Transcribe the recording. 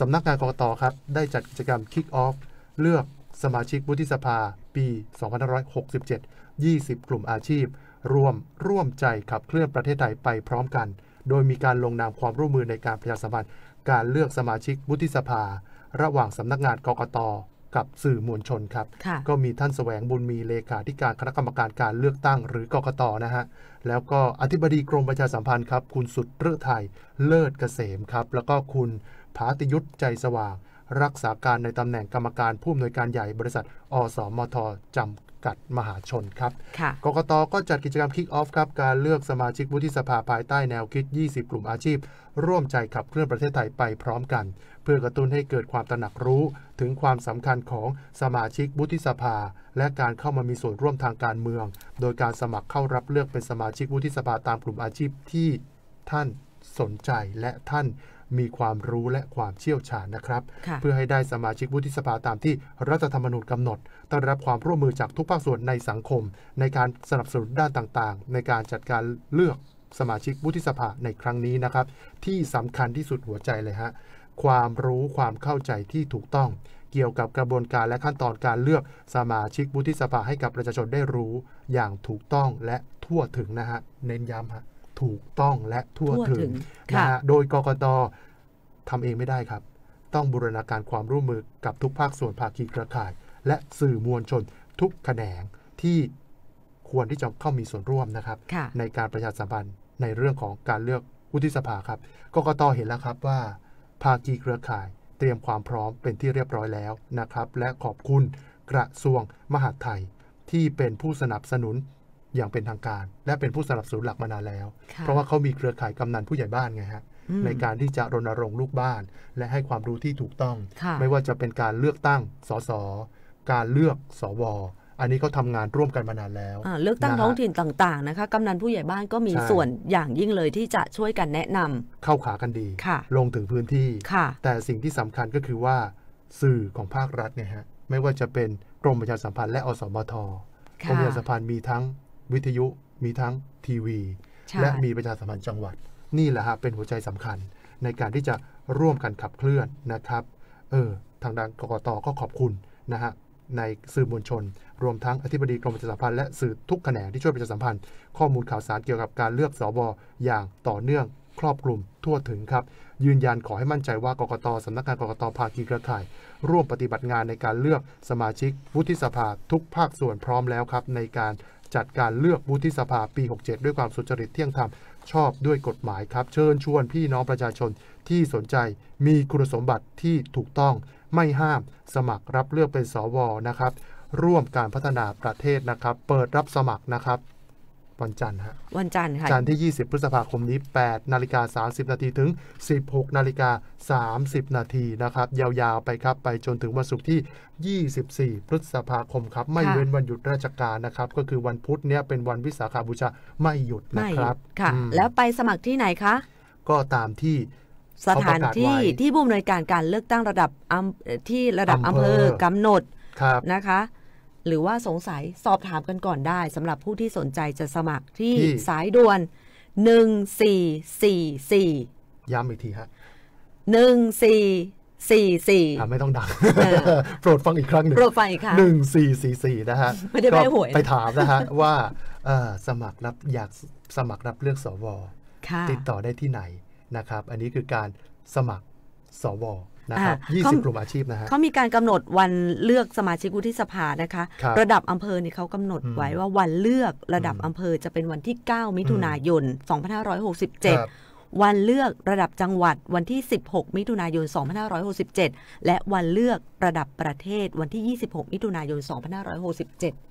สำนักงานกรกตครับได้จัดกิจกรรม Kick Off เลือกสมาชิกวุฒิสภา ปี2567 20 กลุ่มอาชีพ ร่วมร่วมใจขับเคลื่อนประเทศไทยไปพร้อมกัน โดยมีการลงนามความร่วมมือในการประชาสัมพันธ์การเลือกสมาชิกวุฒิสภา ระหว่างสำนักงานกกตกับสื่อมวลชนครับ ก็มีท่านแสวงบุญมีเลขาธิการคณะกรรมการการเลือกตั้งหรือกกตนะฮะแล้วก็อธิบดีกรมประชาสัมพันธ์ครับคุณสุดเรือไทยเลิศเกษมครับแล้วก็คุณภาติยุทธใจสว่าง รักษาการในตำแหน่งกรรมการผู้อำนวยการใหญ่บริษัท อส มท จำกัดมหาชนครับกกตก็จัดกิจกรรมคิกออฟครับ การเลือกสมาชิกวุฒิสภาภายใต้แนวคิด 20 กลุ่มอาชีพ ร่วมใจขับเคลื่อนประเทศไทยไปพร้อมกัน เพื่อกระตุ้นให้เกิดความตระหนักรู้ ถึงความสำคัญของสมาชิกวุฒิสภา และการเข้ามามีส่วนร่วมทางการเมือง โดยการสมัครเข้ารับเลือกเป็นสมาชิกวุฒิสภาตามกลุ่มอาชีพที่ท่านสนใจและท่านมีความรู้และความเชี่ยวชาญนะครับ เพื่อให้ได้สมาชิกวุฒิสภาตามที่รัฐธรรมนูญกำหนดต้องรับความร่วมมือจากทุกภาคส่วนในสังคม ในการสนับสนุนด้านต่างๆ ในการจัดการเลือกสมาชิกวุฒิสภาในครั้งนี้นะครับ ที่สำคัญที่สุดหัวใจเลยฮะความรู้ความเข้าใจที่ถูกต้อง เกี่ยวกับกระบวนการและขั้นตอนการเลือกสมาชิกวุฒิสภาให้กับประชาชนได้รู้ อย่างถูกต้องและทั่วถึงนะฮะเน้นย้ำฮะถูกต้องและทั่วถึงนะฮะโดยกกตทำเองไม่ได้ครับ ต้องบูรณาการความร่วมมือกับทุกภาคส่วนภาคีเครือข่าย และสื่อมวลชนทุกแขนงที่ควรที่จะเข้ามีส่วนร่วมนะครับ ในการประชาสัมพันธ์ในเรื่องของการเลือกวุฒิสภาครับกกตเห็นแล้วครับว่า ภาคีเครือข่ายเตรียมความพร้อมเป็นที่เรียบร้อยแล้วนะครับ และขอบคุณกระทรวงมหาดไทยที่เป็นผู้สนับสนุนอย่างเป็นทางการ และเป็นผู้สนับสนุนหลักมานานแล้ว เพราะว่าเขามีเครือข่ายกำนันผู้ใหญ่บ้านไงฮะในการที่จะรณรงค์ลูกบ้านและให้ความรู้ที่ถูกต้อง ไม่ว่าจะเป็นการเลือกตั้งสสการเลือกสวอันนี้เขาทางานร่วมกันมานานแล้วเลือกตั้งท้องถิ่นต่างๆนะคะกำนันผู้ใหญ่บ้านก็มีส่วนอย่างยิ่งเลยที่จะช่วยกันแนะนำ เข้าขากันดีลงถึงพื้นที่แต่สิ่งที่สำคัญก็คือว่า สื่อของภาครัฐเนี่ยฮะไม่ว่าจะเป็นกรมประชาสัมพันธ์และอสมทกรมประชาสัมพันธ์มีทั้งวิทยุมีทั้งทีวี และมีประชาสัมพันธ์จังหวัด นี่แหละฮะ เป็นหัวใจสำคัญในการที่จะร่วมกันขับเคลื่อนนะครับเออ ทางด้านกกตก็ขอบคุณนะฮะ ในสื่อมวลชน รวมทั้งอธิบดีกรมประชาสัมพันธ์และสื่อทุกแขนงที่ช่วยประชาสัมพันธ์ข้อมูลข่าวสารเกี่ยวกับการเลือกสวอย่างต่อเนื่องครอบคลุมทั่วถึงครับ ยืนยันขอให้มั่นใจว่ากกตสำนักงานกกตภาคีเครือข่ายร่วมปฏิบัติงานในการเลือกสมาชิกวุฒิสภาทุกภาคส่วนพร้อมแล้วครับ ในการจัดการเลือกวุฒิสภาปี 67 ด้วยความสุจริตเที่ยงธรรม ชอบด้วยกฎหมายครับ เชิญชวนพี่น้องประชาชนที่สนใจมีคุณสมบัติที่ถูกต้องไม่ห้าม สมัครรับเลือกเป็นสว นะครับ ร่วมการพัฒนาประเทศนะครับ เปิดรับสมัครนะครับวันจันทร์ฮะวันจันทร์ค่ะจันทร์ที่ 20 พฤษภาคมนี้ 8นาฬิกา30นาทีถึง 16นาฬิกา30นาทีนะครับ ยาวๆไปครับ ไปจนถึงวันศุกร์ที่ 24 พฤษภาคมครับ ไม่เว้นวันหยุดราชการนะครับ ก็คือวันพุธเนี้ยเป็นวันวิสาขาบูชาไม่หยุดนะครับค่ะแล้วไปสมัครที่ไหนคะ ก็ตามที่สถานที่ที่บู้อนวยการการเลือกตั้งระดับที่ระดับอำเภอกำหนดนะคะหรือว่าสงสัยสอบถามกันก่อนได้สำหรับผู้ที่สนใจจะสมัครที่สายด่วน 1444 ย้ำอีกทีฮะ 1444 ไม่ต้องดัง โปรดฟังอีกครั้งหนึ่งโปรดฟังอีกครั้ง1444 นะฮะไม่ได้ไบ้หวยก็ไปถามนะฮะว่าสมัครรับอยากสมัครรับเลือกสวติดต่อได้ที่ไหนนะครับ อันนี้คือการสมัครสวนะครับยีกลุ่มอาชีพนะฮะเขามีการกำหนดวันเลือกสมาชิกวุฒิสภานะคะ ระดับอำเภอเนี่ยเขากำหนดไว้ว่าวันเลือกระดับอำเภอจะเป็นวันที่ 9 มิถุนายน 2567 วันเลือกระดับจังหวัดวันที่ 16 มิถุนายน 2567 และวันเลือกระดับประเทศวันที่ 26 มิถุนายน 2567